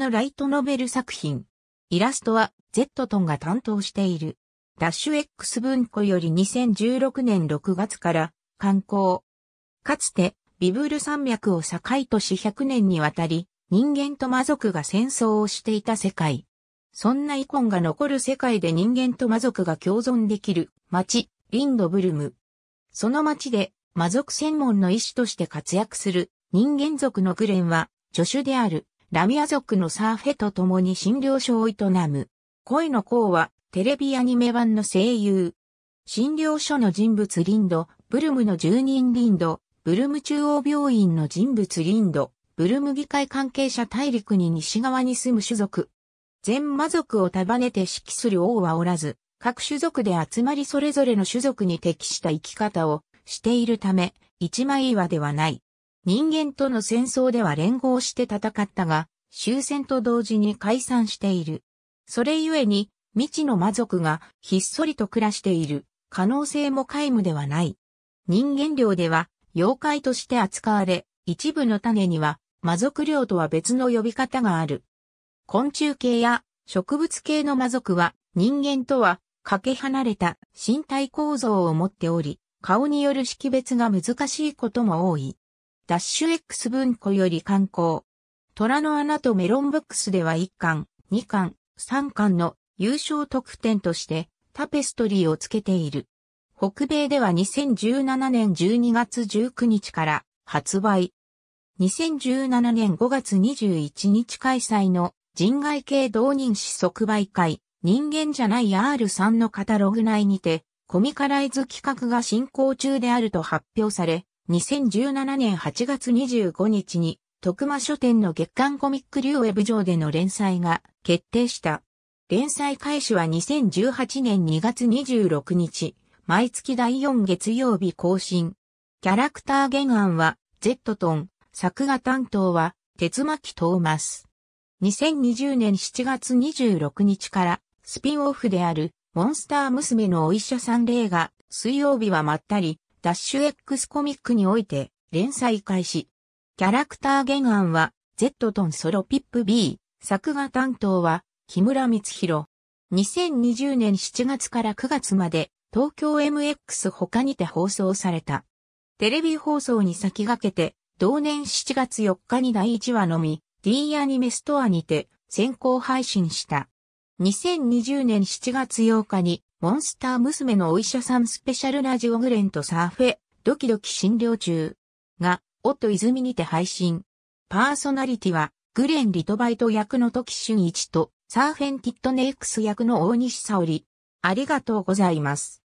のライトノベル作品。イラストは、ゼットトンが担当している。ダッシュ X 文庫より2016年6月から刊行。かつて、ビブール山脈を境都市100年にわたり、人間と魔族が戦争をしていた世界。そんな遺ンが残る世界で人間と魔族が共存できる町、リンドブルム。その町で魔族専門の医師として活躍する人間族のグレンは助手であるラミア族のサーフェと共に診療所を営む。恋の子は、テレビアニメ版の声優。診療所の人物リンド、ブルムの住人リンド、ブルム中央病院の人物リンド、ブルム議会関係者大陸に西側に住む種族。全魔族を束ねて指揮する王はおらず、各種族で集まりそれぞれの種族に適した生き方をしているため、一枚岩ではない。人間との戦争では連合して戦ったが、終戦と同時に解散している。それゆえに、未知の魔族がひっそりと暮らしている可能性も皆無ではない。人間領では妖怪として扱われ、一部の種には魔族領とは別の呼び方がある。昆虫系や植物系の魔族は人間とはかけ離れた身体構造を持っており、顔による識別が難しいことも多い。ダッシュ X 文庫より刊行。虎の穴とメロンブックスでは1巻、2巻、3巻の優勝特典としてタペストリーをつけている。北米では2017年12月19日から発売。2017年5月21日開催の人外系同人誌即売会人間じゃない R さんのカタログ内にてコミカライズ企画が進行中であると発表され、2017年8月25日に、徳間書店の月刊コミック流ウェブ上での連載が決定した。連載開始は2018年2月26日、毎月第4月曜日更新。キャラクター原案は、Z トン、作画担当は、鉄巻トーマス。2020年7月26日から、スピンオフである、モンスター娘のお医者さん霊が、水曜日はまったり、ダッシュ X コミックにおいて連載開始。キャラクター原案は、Z トンソロピップ B、作画担当は、木村光弘。2020年7月から9月まで、東京 MX 他にて放送された。テレビ放送に先駆けて、同年7月4日に第1話のみ、D アニメストアにて先行配信した。2020年7月8日にモンスター娘のお医者さんスペシャルラジオグレンとサーフェ、ドキドキ診療中。が、オと泉にて配信。パーソナリティは、グレン・リトバイト役の時俊一と、サーフェン・ティットネックス役の大西沙織。ありがとうございます。